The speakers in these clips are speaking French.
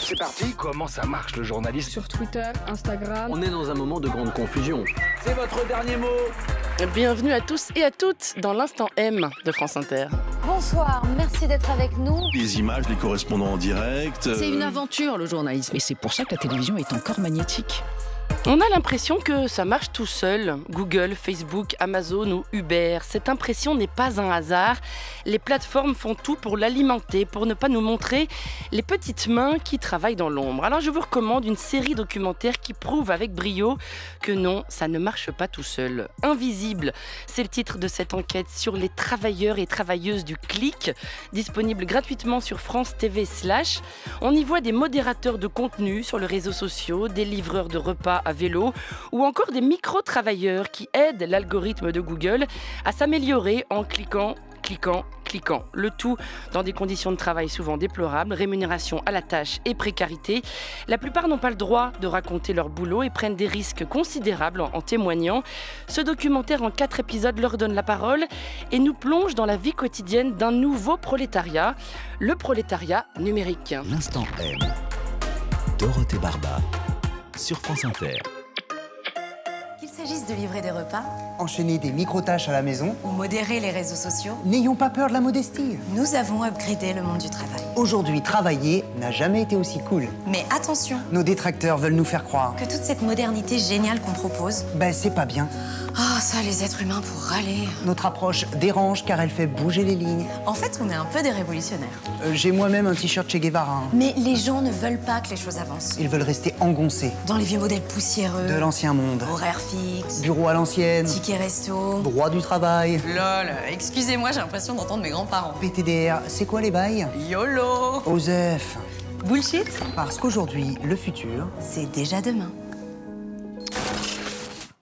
c'est parti. Comment ça marche le journalisme Sur Twitter, Instagram. On est dans un moment de grande confusion. C'est votre dernier mot. Bienvenue à tous et à toutes dans l'instant M de France Inter. Bonsoir, merci d'être avec nous. Les images, les correspondants en direct. C'est une euh, aventure le journalisme et c'est pour ça que la télévision est encore magnétique. On a l'impression que ça marche tout seul. Google, Facebook, Amazon ou Uber. Cette impression n'est pas un hasard. Les plateformes font tout pour l'alimenter, pour ne pas nous montrer les petites mains qui travaillent dans l'ombre. Alors je vous recommande une série documentaire qui prouve avec brio que non, ça ne marche pas tout seul. Invisible, c'est le titre de cette enquête sur les travailleurs et travailleuses du clic, disponible gratuitement sur France TV slash. On y voit des modérateurs de contenu sur les réseaux sociaux, des livreurs de repas vélo, ou encore des micro-travailleurs qui aident l'algorithme de Google à s'améliorer en cliquant, cliquant, cliquant. Le tout dans des conditions de travail souvent déplorables, rémunération à la tâche et précarité. La plupart n'ont pas le droit de raconter leur boulot et prennent des risques considérables en, témoignant. Ce documentaire en quatre épisodes leur donne la parole et nous plonge dans la vie quotidienne d'un nouveau prolétariat, le prolétariat numérique. L'instant M. Dorothée Barba sur France Inter. Qu'il s'agisse de livrer des repas, enchaîner des micro-tâches à la maison ou modérer les réseaux sociaux, n'ayons pas peur de la modestie. Nous avons upgradé le monde du travail. Aujourd'hui, travailler n'a jamais été aussi cool. Mais attention Nos détracteurs veulent nous faire croire que toute cette modernité géniale qu'on propose, ben c'est pas bien. Ah, ça, les êtres humains pour râler. Notre approche dérange car elle fait bouger les lignes. En fait, on est un peu des révolutionnaires. Euh, j'ai moi-même un t-shirt chez Guevara. Hein. Mais les gens ne veulent pas que les choses avancent. Ils veulent rester engoncés. Dans les vieux modèles poussiéreux. De l'ancien monde. Horaires fixes. Bureau à l'ancienne. Ticket resto. Droit du travail. Lol, excusez-moi, j'ai l'impression d'entendre mes grands-parents. PTDR, c'est quoi les bails YOLO Osef. Bullshit Parce qu'aujourd'hui, le futur, c'est déjà demain.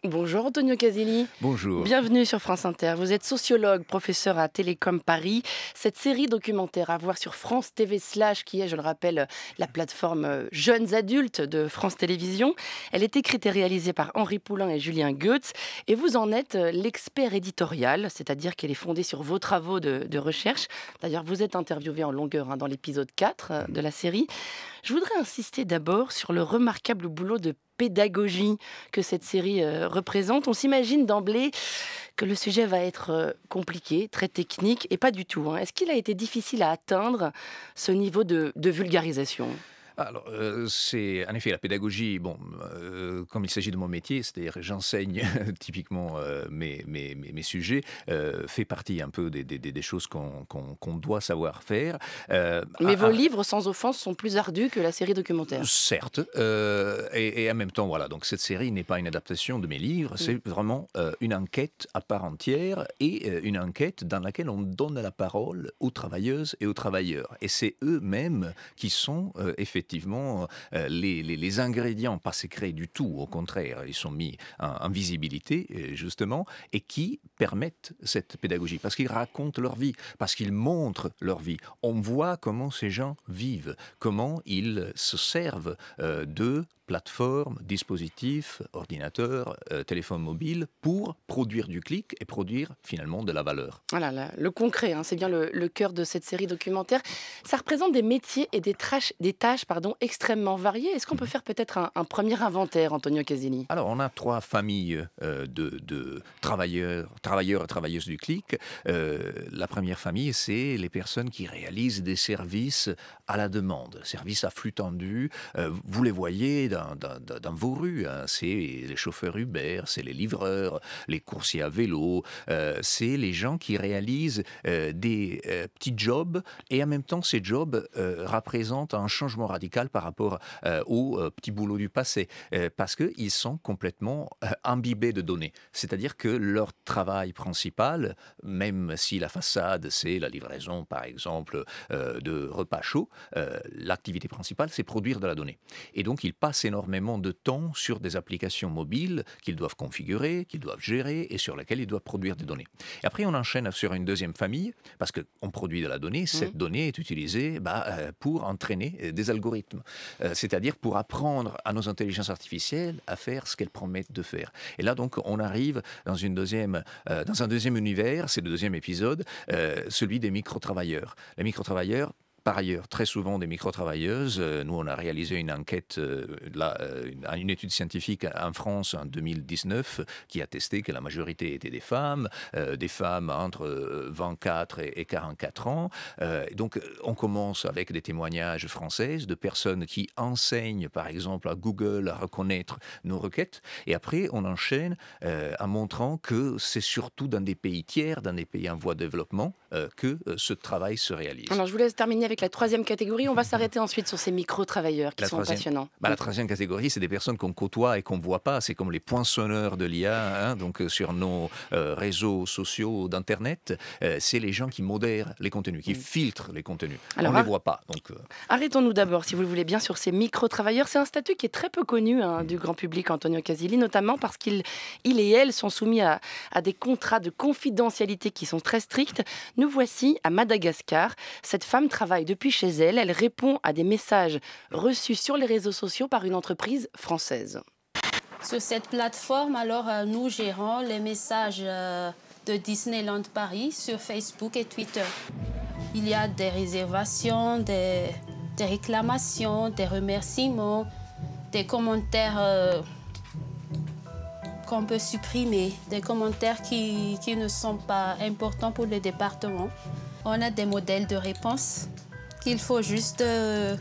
Bonjour Antonio Casilli. Bonjour. Bienvenue sur France Inter. Vous êtes sociologue, professeur à Télécom Paris. Cette série documentaire à voir sur France TV slash, qui est, je le rappelle, la plateforme euh, jeunes adultes de France Télévisions. Elle est écrite et réalisée par Henri Poulain et Julien Goetz. Et vous en êtes euh, l'expert éditorial, c'est-à-dire qu'elle est fondée sur vos travaux de, recherche. D'ailleurs, vous êtes interviewé en longueur hein, dans l'épisode 4 euh, de la série. Je voudrais insister d'abord sur le remarquable boulot de pédagogie que cette série euh, représente. On s'imagine d'emblée que le sujet va être euh, compliqué, très technique, et pas du tout. Hein. Est-ce qu'il a été difficile à atteindre ce niveau de, de vulgarisation alors, euh, c'est en effet la pédagogie. Bon, euh, comme il s'agit de mon métier, c'est-à-dire j'enseigne typiquement euh, mes, mes, mes, sujets, fait partie un peu des, choses qu'on doit savoir faire. Mais ah, vos ah. livres, sans offense, sont plus ardus que la série documentaire. Certes, et, en même temps, voilà. Donc cette série n'est pas une adaptation de mes livres, mm. c'est vraiment une enquête à part entière et une enquête dans laquelle on donne la parole aux travailleuses et aux travailleurs, et c'est eux-mêmes qui sont effectivement effectivement, euh, les, ingrédients pas secrets du tout, au contraire, ils sont mis en, visibilité, euh, justement, et qui permettent cette pédagogie, parce qu'ils racontent leur vie, parce qu'ils montrent leur vie. On voit comment ces gens vivent, comment ils se servent euh, de Plateforme, dispositifs, ordinateurs, téléphone euh, téléphones mobiles pour produire du clic et produire finalement de la valeur. Voilà, le concret, hein, c'est bien le, cœur de cette série documentaire. Ça représente des métiers et des, tâches, des tâches pardon, extrêmement variées. Est-ce qu'on peut mhm. faire peut-être un, premier inventaire, Antonio Casini Alors, on a trois familles euh, de, travailleurs, travailleurs et travailleuses du clic. Euh, la première famille, c'est les personnes qui réalisent des services à la demande, services à flux tendu. vous les voyez dans dans, vos rues. Hein. C'est les chauffeurs Uber, c'est les livreurs, les coursiers à vélo, euh, c'est les gens qui réalisent euh, des euh, petits jobs et en même temps ces jobs représentent un changement radical par rapport aux petits boulots du passé parce qu'ils sont complètement imbibés de données. C'est-à-dire que leur travail principal, même si la façade c'est la livraison par exemple de repas chauds, l'activité principale c'est produire de la donnée. Et donc ils passent énormément de temps sur des applications mobiles qu'ils doivent configurer, qu'ils doivent gérer et sur lesquelles ils doivent produire des données. Et après, on enchaîne sur une deuxième famille parce qu'on produit de la donnée. Mhm. Cette donnée est utilisée bah, euh, pour entraîner euh, des algorithmes, euh, c'est-à-dire pour apprendre à nos intelligences artificielles à faire ce qu'elles promettent de faire. Et là, donc, on arrive dans, une deuxième, dans un deuxième univers, c'est le deuxième épisode, celui des micro-travailleurs. Les micro-travailleurs, par ailleurs très souvent des micro-travailleuses. Euh, nous, on a réalisé une enquête, euh, euh, une étude scientifique en France en 2019 qui a testé que la majorité étaient des femmes, des femmes entre 24 et 44 ans. Donc, on commence avec des témoignages françaises de personnes qui enseignent, par exemple, à Google à reconnaître nos requêtes. Et après, on enchaîne en montrant que c'est surtout dans des pays tiers, dans des pays en voie de développement, euh, que euh, ce travail se réalise. Alors je vous laisse terminer avec la troisième catégorie. On va s'arrêter ensuite sur ces micro-travailleurs qui sont passionnants. Bah, la troisième catégorie, c'est des personnes qu'on côtoie et qu'on ne voit pas. C'est comme les poinçonneurs de l'IA, hein, donc euh, sur nos réseaux sociaux d'Internet. c'est les gens qui modèrent les contenus, qui mm. filtrent les contenus. On ne les voit pas. Donc, Arrêtons-nous d'abord, si vous le voulez bien, sur ces micro-travailleurs. C'est un statut qui est très peu connu hein, mm. du grand public, Antonio Casilli, notamment parce qu'il il et elle sont soumis à, à des contrats de confidentialité qui sont très stricts. Nous voici à Madagascar. Cette femme travaille depuis chez elle. Elle répond à des messages reçus sur les réseaux sociaux par une entreprise française. Sur cette plateforme, alors euh, nous gérons les messages euh, de Disneyland Paris sur Facebook et Twitter. Il y a des réservations, des, des réclamations, des remerciements, des commentaires euh, on peut supprimer, des commentaires qui, ne sont pas importants pour le département. On a des modèles de réponse qu'il faut juste euh,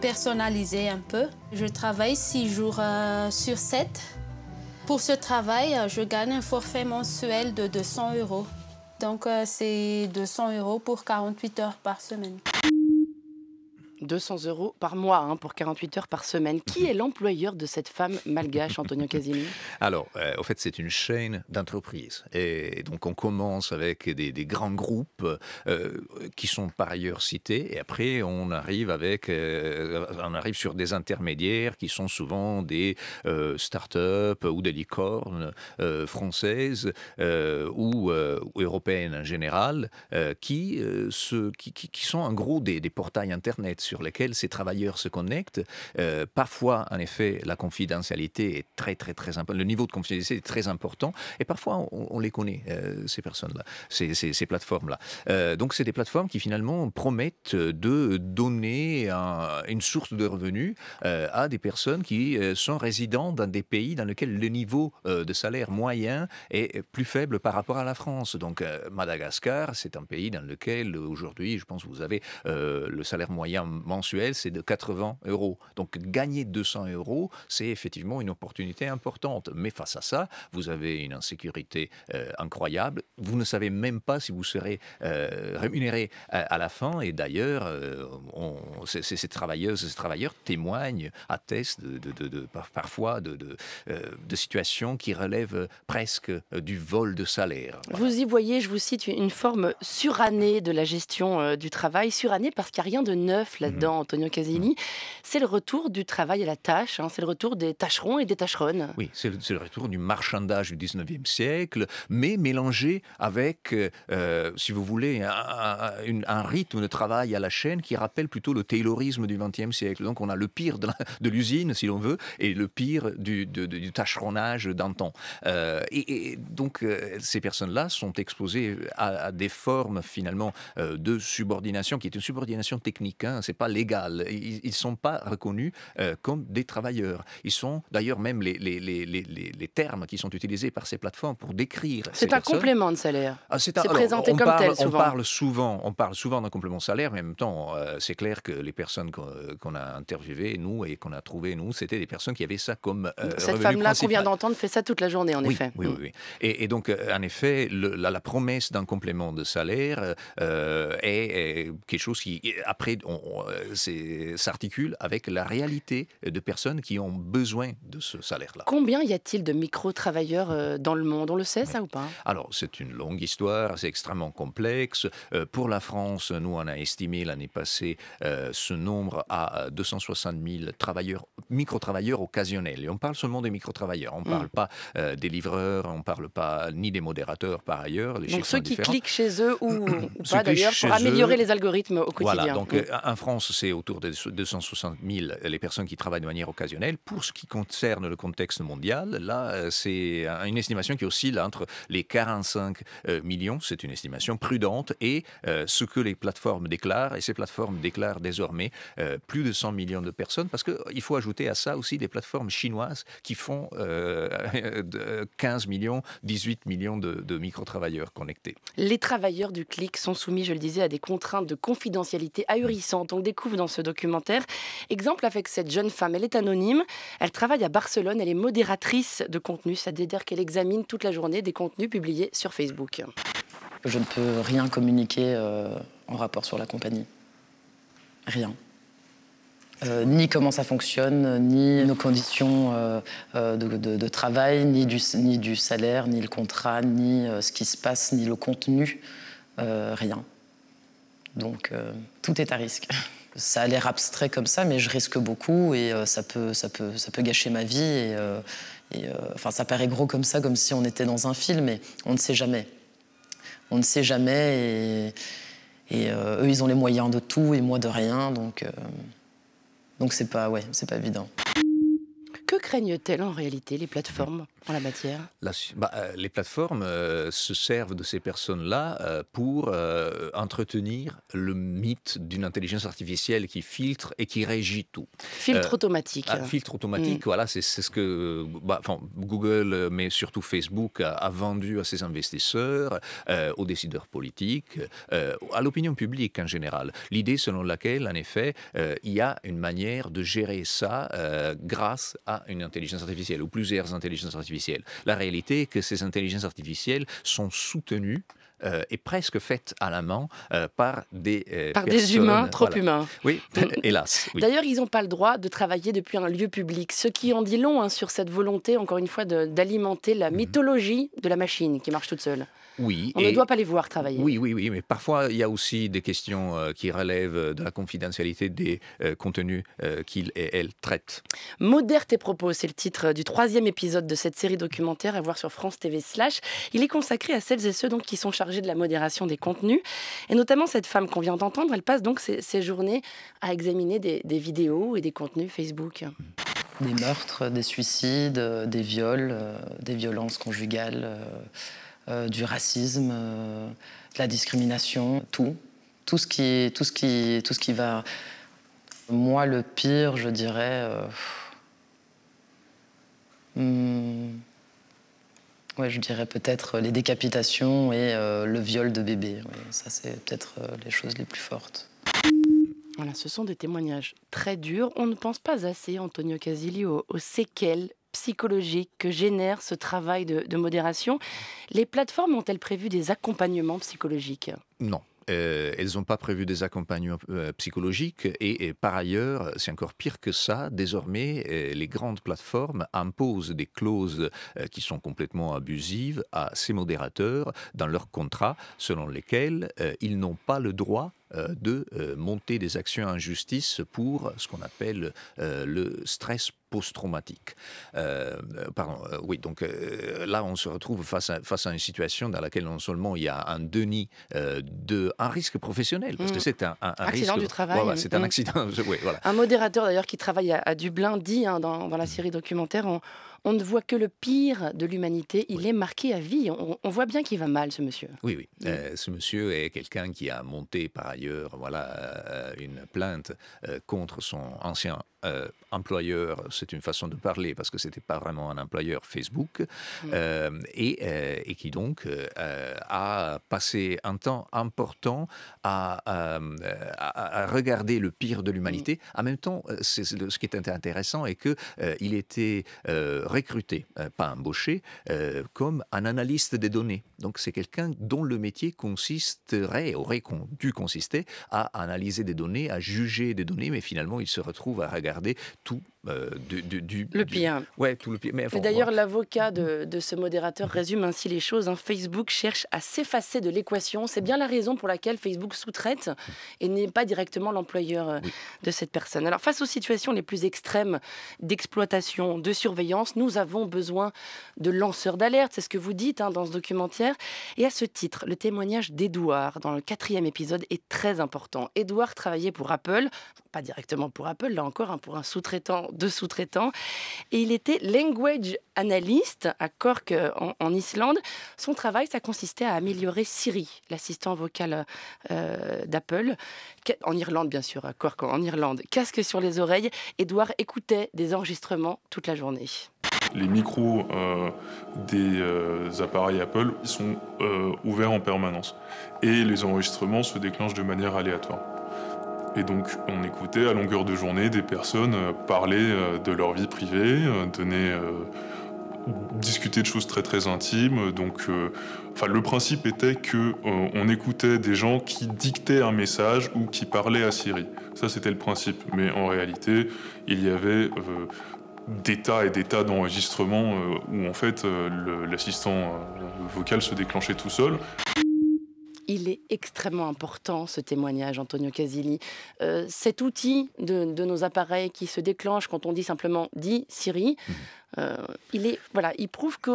personnaliser un peu. Je travaille six jours euh, sur 7. Pour ce travail, euh, je gagne un forfait mensuel de 200 euros. Donc, c'est 200 euros pour 48 heures par semaine. 200 euros par mois hein, pour 48 heures par semaine. Qui est l'employeur de cette femme malgache, Antonio Casini Alors, en euh, au fait, c'est une chaîne d'entreprises. Et donc, on commence avec des, grands groupes euh, qui sont par ailleurs cités. Et après, on arrive, avec, euh, on arrive sur des intermédiaires qui sont souvent des start-up ou des licornes françaises ou, européennes en général, qui, ce qui, qui, sont en gros des, des portails Internet sur lesquels ces travailleurs se connectent. Euh, parfois, en effet, la confidentialité est très, très, très importante. Le niveau de confidentialité est très important. Et parfois, on, les connaît, euh, ces personnes-là, ces, ces, plateformes-là. Euh, donc, c'est des plateformes qui, finalement, promettent de donner une source de revenus à des personnes qui sont résidents dans des pays dans lesquels le niveau de salaire moyen est plus faible par rapport à la France. Donc, Madagascar, c'est un pays dans lequel, aujourd'hui, je pense, vous avez le salaire moyen mensuel, c'est de 80 euros. Donc gagner 200 euros, c'est effectivement une opportunité importante. Mais face à ça, vous avez une insécurité euh, incroyable. Vous ne savez même pas si vous serez euh, rémunéré à, la fin. Et d'ailleurs, euh, ces travailleuses et ces travailleurs témoignent, attestent de, de, parfois de, situations qui relèvent presque du vol de salaire. Vous y voyez, je vous cite, une forme surannée de la gestion du travail, surannée parce qu'il n'y a rien de neuf dans mhm. Antonio Casini. Mhm. C'est le retour du travail à la tâche, hein, c'est le retour des tâcherons et des tâcheronnes. Oui, c'est le, retour du marchandage du 19e siècle, mais mélangé avec, euh, euh, si vous voulez, un, rythme de travail à la chaîne qui rappelle plutôt le taylorisme du 20e siècle. Donc on a le pire de l'usine, si l'on veut, et le pire du, tâcheronnage d'antan. Euh, et, donc ces personnes-là sont exposées à, des formes finalement de subordination qui est une subordination technique. Hein. C'est pas légal. Ils ne sont pas reconnus euh, comme des travailleurs. Ils sont d'ailleurs même les, les, les, les, termes qui sont utilisés par ces plateformes pour décrire. C'est un complément de salaire. Ah, c'est présenté comme tel souvent. On parle souvent, on parle souvent d'un complément de salaire, mais en même temps, euh, c'est clair que les personnes euh, qu'on a interviewées, nous, et qu'on a trouvées, nous, c'était des personnes qui avaient ça comme. Cette femme-là qu'on vient d'entendre fait ça toute la journée, en effet. Oui, oui, mm. oui. Et, donc, en effet, la, promesse d'un complément de salaire est, est, quelque chose qui, après, on, euh, s'articule avec la réalité de personnes qui ont besoin de ce salaire-là. Combien y a-t-il de micro-travailleurs euh, dans le monde On le sait, ça ou pas Alors, c'est une longue histoire, c'est extrêmement complexe. Euh, pour la France, nous, on a estimé l'année passée ce nombre à 260 000 travailleurs, micro-travailleurs occasionnels. Et on parle seulement des micro-travailleurs. On ne mm. parle pas des livreurs, on ne parle pas ni des modérateurs par ailleurs. Donc ceux qui cliquent chez eux ou, pas d'ailleurs pour améliorer les algorithmes au quotidien. Voilà, donc mm. un Français c'est autour de 260 000 les personnes qui travaillent de manière occasionnelle. Pour ce qui concerne le contexte mondial, là, euh, c'est une estimation qui oscille entre les 45 euh, millions, c'est une estimation prudente, et euh, ce que les plateformes déclarent. Et ces plateformes déclarent désormais plus de 100 millions de personnes, parce qu'il faut ajouter à ça aussi des plateformes chinoises qui font 15 millions, 18 millions de, micro-travailleurs connectés. Les travailleurs du clic sont soumis, je le disais, à des contraintes de confidentialité ahurissantes découvre dans ce documentaire. Exemple avec cette jeune femme, elle est anonyme, elle travaille à Barcelone, elle est modératrice de contenu, c'est-à-dire qu'elle examine toute la journée des contenus publiés sur Facebook. Je ne peux rien communiquer euh, en rapport sur la compagnie. Rien. Euh, ni comment ça fonctionne, ni nos conditions euh, de, travail, ni ni du, salaire, ni le contrat, ni ce qui se passe, ni le contenu, rien. Donc euh, tout est à risque. Ça a l'air abstrait comme ça, mais je risque beaucoup et euh, ça, peut, ça, ça peut gâcher ma vie. Et, euh, enfin, ça paraît gros comme ça, comme si on était dans un film, mais on ne sait jamais. On ne sait jamais et, eux, ils ont les moyens de tout et moi de rien, donc donc c'est pas, ouais, c'est pas évident. Que craignent-elles en réalité les plateformes la matière bah, euh, Les plateformes euh, se servent de ces personnes-là euh, pour entretenir le mythe d'une intelligence artificielle qui filtre et qui régit tout. Filtre automatique. Ah, filtre automatique, mm. voilà, c'est ce que bah, Google, mais surtout Facebook, a, a, vendu à ses investisseurs, aux décideurs politiques, à l'opinion publique en général. L'idée selon laquelle, en effet, il y a une manière de gérer ça grâce à une intelligence artificielle ou plusieurs intelligences artificielles la réalité est que ces intelligences artificielles sont soutenues euh, et presque faites à la main euh, par des euh, par des humains trop humains. Oui, hélas. D'ailleurs, ils n'ont pas le droit de travailler depuis un lieu public, ce qui en dit long hein, sur cette volonté, encore une fois, d'alimenter la mhm. mythologie de la machine qui marche toute seule. On ne doit pas les voir travailler. Oui, oui, oui. Mais parfois, il y a aussi des questions euh, qui relèvent de la confidentialité des euh, contenus qu'il euh, qu'ils et elles traitent. Modère tes propos, c'est le titre du troisième épisode de cette série documentaire à voir sur France TV Slash. Il est consacré à celles et ceux donc qui sont chargés de la modération des contenus. Et notamment cette femme qu'on vient d'entendre, elle passe donc ses, journées à examiner des, vidéos et des contenus Facebook. des meurtres, des suicides, des viols, des violences conjugales, euh, du racisme, euh, de la discrimination, tout. Tout ce, qui, tout, ce qui, tout ce qui va. Moi, le pire, je dirais. Euh, hmm, ouais, je dirais peut-être les décapitations et le viol de bébé. ça, c'est peut-être les choses les plus fortes. Voilà, ce sont des témoignages très durs. On ne pense pas assez, Antonio Casilli, aux séquelles psychologique que génère ce travail de, modération. Les plateformes ont-elles prévu des accompagnements psychologiques Non. Euh, elles n'ont pas prévu des accompagnements euh, psychologiques et, par ailleurs, c'est encore pire que ça, désormais euh, les grandes plateformes imposent des clauses qui sont complètement abusives à ces modérateurs dans leurs contrats selon lesquels ils n'ont pas le droit euh, de euh, monter des actions en justice pour ce qu'on appelle euh, le stress post-traumatique. pardon, oui, donc là, on se retrouve face à, une situation dans laquelle non seulement il y a un déni de un risque professionnel, parce que mm. c'est un, accident du travail. Voilà, c'est un mm. accident. Un modérateur d'ailleurs qui travaille à, Dublin dit hein, dans, dans, la série documentaire on ne voit que le pire de l'humanité. Il est marqué à vie. On, voit bien qu'il va mal, ce monsieur. Oui, oui. Euh, ce monsieur est quelqu'un qui a monté par ailleurs, voilà, euh, une plainte euh, contre son ancien employeur, c'est une façon de parler parce que c'était pas vraiment un employeur Facebook, mm. et, qui donc a passé un temps important à, regarder le pire de l'humanité. Mm. En même temps, c'est, ce qui est intéressant est que il était recruté, euh, pas embauché, euh, comme un analyste des données. Donc c'est quelqu'un dont le métier consisterait, aurait dû consister à analyser des données, à juger des données, mais finalement il se retrouve à regarder tout euh, du, Le pire. ouais, tout le pire. Mais, d'ailleurs, l'avocat de, ce modérateur résume ainsi les choses. Hein. Facebook cherche à s'effacer de l'équation. C'est bien la raison pour laquelle Facebook sous-traite et n'est pas directement l'employeur euh, de cette personne. Alors, face aux situations les plus extrêmes d'exploitation, de surveillance, nous avons besoin de lanceurs d'alerte. C'est ce que vous dites hein, dans ce documentaire. Et à ce titre, le témoignage d'Edouard dans le quatrième épisode est très important. Edouard travaillait pour Apple, pas directement pour Apple, là encore, hein, pour un sous-traitant de sous-traitants. Et il était language analyst à Cork euh, en, Islande. Son travail, ça consistait à améliorer Siri, l'assistant vocal euh, d'Apple, en Irlande bien sûr, à Cork en Irlande. Casque sur les oreilles, Edouard écoutait des enregistrements toute la journée. Les micros euh, des appareils Apple sont ouverts en permanence et les enregistrements se déclenchent de manière aléatoire. Et donc on écoutait à longueur de journée des personnes euh, parler euh, de leur vie privée, euh, discuter de choses très très intimes. Donc, le principe était qu'on écoutait des gens qui dictaient un message ou qui parlaient à Siri. Ça c'était le principe. Mais en réalité, il y avait des tas et des tas d'enregistrements où en fait l'assistant vocal se déclenchait tout seul il est extrêmement important ce témoignage, Antonio Casilli. Euh, cet outil de, nos appareils qui se déclenche quand on dit simplement dit Siri, mmh. euh, il est voilà, il prouve que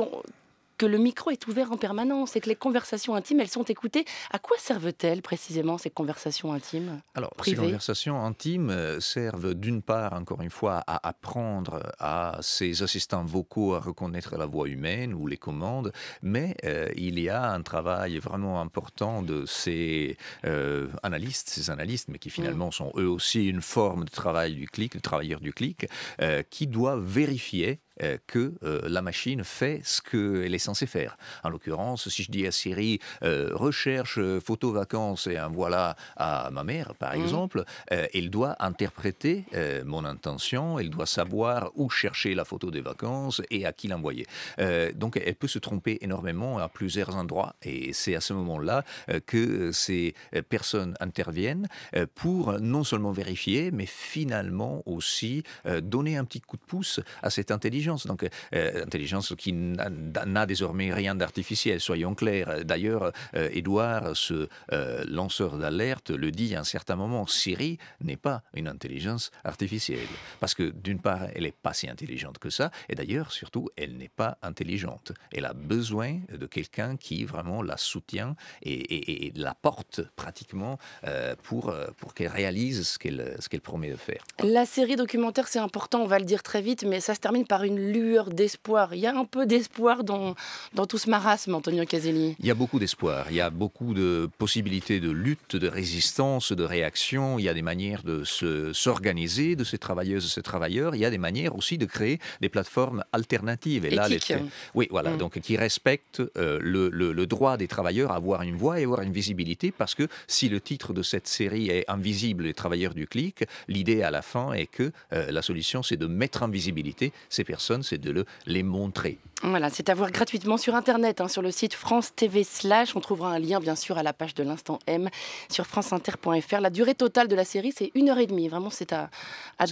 que le micro est ouvert en permanence et que les conversations intimes, elles sont écoutées. À quoi servent-elles précisément ces conversations intimes Alors, ces conversations intimes euh, servent d'une part, encore une fois, à apprendre à ces assistants vocaux à reconnaître la voix humaine ou les commandes, mais euh, il y a un travail vraiment important de ces euh, analystes, ces analystes, mais qui mm. finalement sont eux aussi une forme de travail du clic, le travailleur du clic, qui doit vérifier euh, que euh, la machine fait ce qu'elle est censée faire. En l'occurrence, si je dis à Siri euh, recherche photo vacances et un voilà à ma mère, par mmh. exemple, elle doit interpréter mon intention, elle doit savoir où chercher la photo des vacances et à qui l'envoyer. donc elle peut se tromper énormément à plusieurs endroits et c'est à ce moment-là que ces personnes interviennent pour non seulement vérifier, mais finalement aussi donner un petit coup de pouce à cette intelligence donc, euh, intelligence qui n'a désormais rien d'artificiel, soyons clairs. D'ailleurs, Edouard, euh, ce euh, lanceur d'alerte, le dit à un certain moment, Siri n'est pas une intelligence artificielle. Parce que d'une part, elle n'est pas si intelligente que ça, et d'ailleurs, surtout, elle n'est pas intelligente. Elle a besoin de quelqu'un qui vraiment la soutient et, la porte pratiquement pour, pour qu'elle réalise ce qu'elle qu'elle promet de faire. La série documentaire, c'est important, on va le dire très vite, mais ça se termine par une lueur d'espoir. Il y a un peu d'espoir dans, dans tout ce marasme, Antonio Caselli. Il y a beaucoup d'espoir. Il y a beaucoup de possibilités de lutte, de résistance, de réaction. Il y a des manières de se s'organiser, de ces travailleuses et ces travailleurs. Il y a des manières aussi de créer des plateformes alternatives. Et là, les... Oui, voilà. Mm. Donc, qui respectent euh, le, le, droit des travailleurs à avoir une voix et avoir une visibilité parce que si le titre de cette série est Invisible les travailleurs du clic, l'idée à la fin est que euh, la solution c'est de mettre en visibilité ces personnes c'est de le, les montrer. Voilà, c'est à voir gratuitement sur Internet, hein, sur le site France TV Slash. On trouvera un lien, bien sûr, à la page de l'Instant M sur franceinter.fr. La durée totale de la série, c'est une heure et demie. Vraiment, c'est à,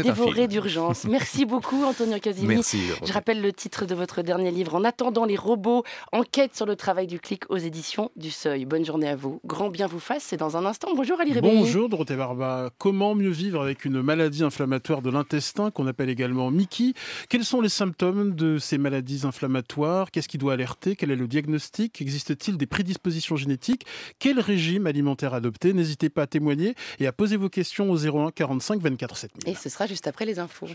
dévorer d'urgence. Merci beaucoup, Antonio Casini. Je rappelle le titre de votre dernier livre, En attendant les robots, enquête sur le travail du clic aux éditions du Seuil. Bonne journée à vous. Grand bien vous fasse. C'est dans un instant. Bonjour, Ali Réveillé. Bonjour, Dorothée Barba. Comment mieux vivre avec une maladie inflammatoire de l'intestin qu'on appelle également Mickey Quels sont les symptômes de ces maladies inflammatoires Qu'est-ce qui doit alerter Quel est le diagnostic Existe-t-il des prédispositions génétiques Quel régime alimentaire adopter N'hésitez pas à témoigner et à poser vos questions au 01 45 24 7000. Et ce sera juste après les infos.